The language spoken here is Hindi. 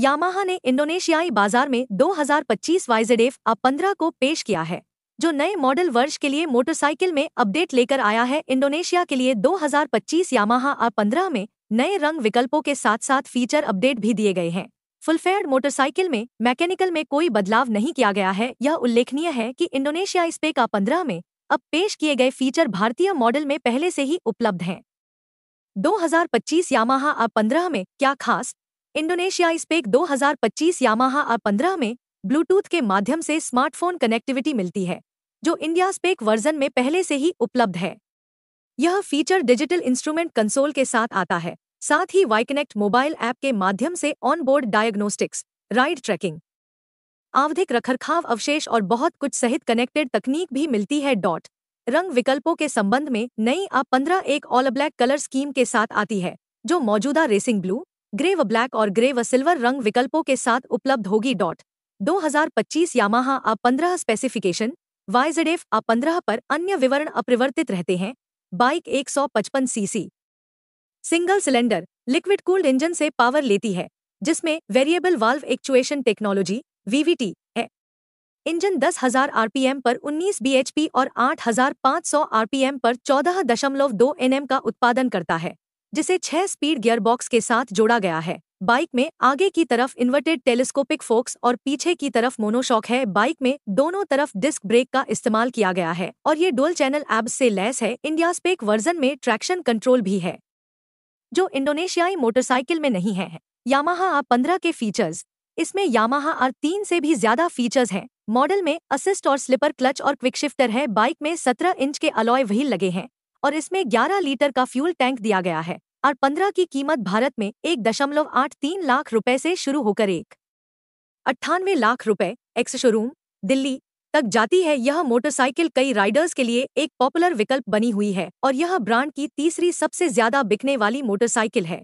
यामाहा ने इंडोनेशियाई बाजार में 2025 हजार पच्चीस आ पंद्रह को पेश किया है जो नए मॉडल वर्ष के लिए मोटरसाइकिल में अपडेट लेकर आया है इंडोनेशिया के लिए 2025 यामाहा आ पंद्रह में नए रंग विकल्पों के साथ साथ फीचर अपडेट भी दिए गए हैं फुलफेयर्ड मोटरसाइकिल में मैकेनिकल में कोई बदलाव नहीं किया गया है यह उल्लेखनीय है कि इंडोनेशिया स्पेक आ पंद्रह में अब पेश किए गए फीचर भारतीय मॉडल में पहले से ही उपलब्ध हैं 2025 यामाहा आ पंद्रह में क्या खास इंडोनेशियाई स्पेक 2025 यामाहा आर पंद्रह में ब्लूटूथ के माध्यम से स्मार्टफोन कनेक्टिविटी मिलती है जो इंडिया स्पेक वर्जन में पहले से ही उपलब्ध है यह फीचर डिजिटल इंस्ट्रूमेंट कंसोल के साथ आता है साथ ही वाई कनेक्ट मोबाइल ऐप के माध्यम से on board diagnostics ride tracking आवधिक रखरखाव अवशेष और बहुत कुछ सहित कनेक्टेड तकनीक भी मिलती है डॉट रंग विकल्पों के संबंध में नई आप पंद्रह एक ऑल ब्लैक कलर स्कीम के साथ आती है जो मौजूदा रेसिंग ब्लू ग्रे व ब्लैक और ग्रे व सिल्वर रंग विकल्पों के साथ उपलब्ध होगी डॉट 2025 यामाहा आ पंद्रह स्पेसिफिकेशन वाइजेडेफ आप आ पर अन्य विवरण अपरिवर्तित रहते हैं bike 155 cc single cylinder liquid cooled engine से पावर लेती है जिसमें variable valve actuation technology VVT है इंजन 10,000 आरपीएम पर 19 बीएचपी और 8,500 आरपीएम पर 14.2 एनएम का उत्पादन करता है जिसे छह स्पीड गियरबॉक्स के साथ जोड़ा गया है बाइक में आगे की तरफ इन्वर्टेड टेलीस्कोपिक फोक्स और पीछे की तरफ मोनोशॉक है बाइक में दोनों तरफ डिस्क ब्रेक का इस्तेमाल किया गया है और ये डोल चैनल एब्स से लैस है इंडिया स्पेक वर्जन में ट्रैक्शन कंट्रोल भी है जो इंडोनेशियाई मोटरसाइकिल में नहीं है यामाहा आर पंद्रह के फीचर्स इसमें यामाहा आर तीन से भी ज्यादा फीचर्स हैं मॉडल में असिस्ट और स्लिपर क्लच और क्विक शिफ्टर है बाइक में सत्रह इंच के अलॉय व्हील लगे हैं और इसमें ग्यारह लीटर का फ्यूल टैंक दिया गया है और पंद्रह की कीमत भारत में एक दशमलव आठ तीन लाख रुपए से शुरू होकर एक अट्ठानवे लाख रुपए एक्स शोरूम दिल्ली तक जाती है यह मोटरसाइकिल कई राइडर्स के लिए एक पॉपुलर विकल्प बनी हुई है और यह ब्रांड की तीसरी सबसे ज्यादा बिकने वाली मोटरसाइकिल है